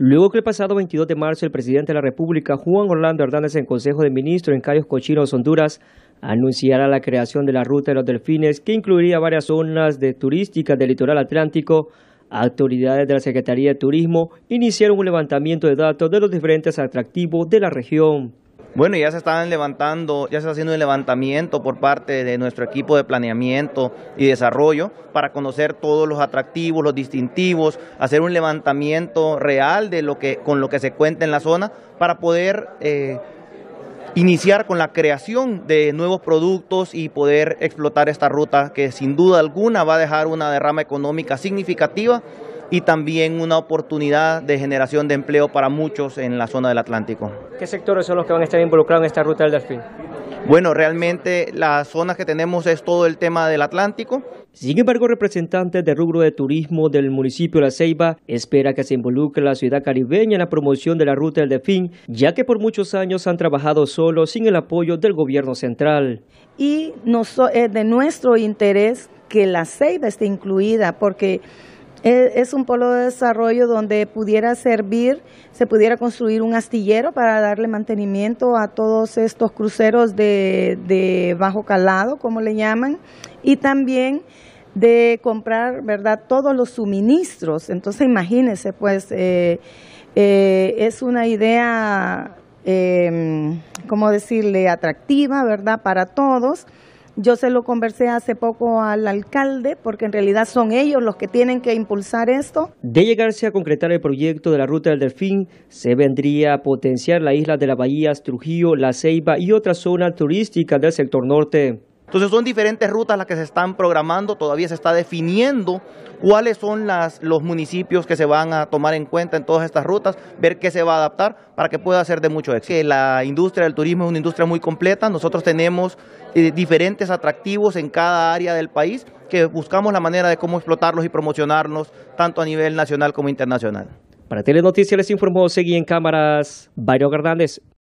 Luego que el pasado 22 de marzo el presidente de la República, Juan Orlando Hernández, en Consejo de Ministros en Cayos Cochinos, Honduras, anunciara la creación de la Ruta de los Delfines, que incluiría varias zonas de turísticas del litoral atlántico, autoridades de la Secretaría de Turismo iniciaron un levantamiento de datos de los diferentes atractivos de la región. Bueno, ya se están levantando, ya se está haciendo un levantamiento por parte de nuestro equipo de planeamiento y desarrollo para conocer todos los atractivos, los distintivos, hacer un levantamiento real de lo que con lo que se cuenta en la zona para poder eh, iniciar con la creación de nuevos productos y poder explotar esta ruta que sin duda alguna va a dejar una derrama económica significativa y también una oportunidad de generación de empleo para muchos en la zona del Atlántico. ¿Qué sectores son los que van a estar involucrados en esta ruta del delfín? Bueno, realmente la zona que tenemos es todo el tema del Atlántico. Sin embargo, representantes del rubro de turismo del municipio de La Ceiba espera que se involucre la ciudad caribeña en la promoción de la ruta del Delfín, ya que por muchos años han trabajado solos sin el apoyo del gobierno central. Y es eh, de nuestro interés que La Ceiba esté incluida, porque e, es un polo de desarrollo donde pudiera servir, se pudiera construir un astillero para darle mantenimiento a todos estos cruceros de, bajo calado, como le llaman, y también de comprar, ¿verdad?, todos los suministros. Entonces, imagínense, pues, eh, eh, es una idea, eh, ¿cómo decirle?, atractiva, ¿verdad?, para todos. Yo se lo conversé hace poco al alcalde, porque en realidad son ellos los que tienen que impulsar esto. De llegarse a concretar el proyecto de la Ruta del Delfín, se vendría a potenciar la isla de la Bahía, Trujillo, La Ceiba y otras zonas turísticas del sector norte. Entonces son diferentes rutas las que se están programando, todavía se está definiendo cuáles son las, los municipios que se van a tomar en cuenta en todas estas rutas, ver qué se va a adaptar para que pueda ser de mucho éxito. La industria del turismo es una industria muy completa, nosotros tenemos eh, diferentes atractivos en cada área del país que buscamos la manera de cómo explotarlos y promocionarnos tanto a nivel nacional como internacional. Para Telenoticias les informó, seguí en cámaras Barrio Hernández.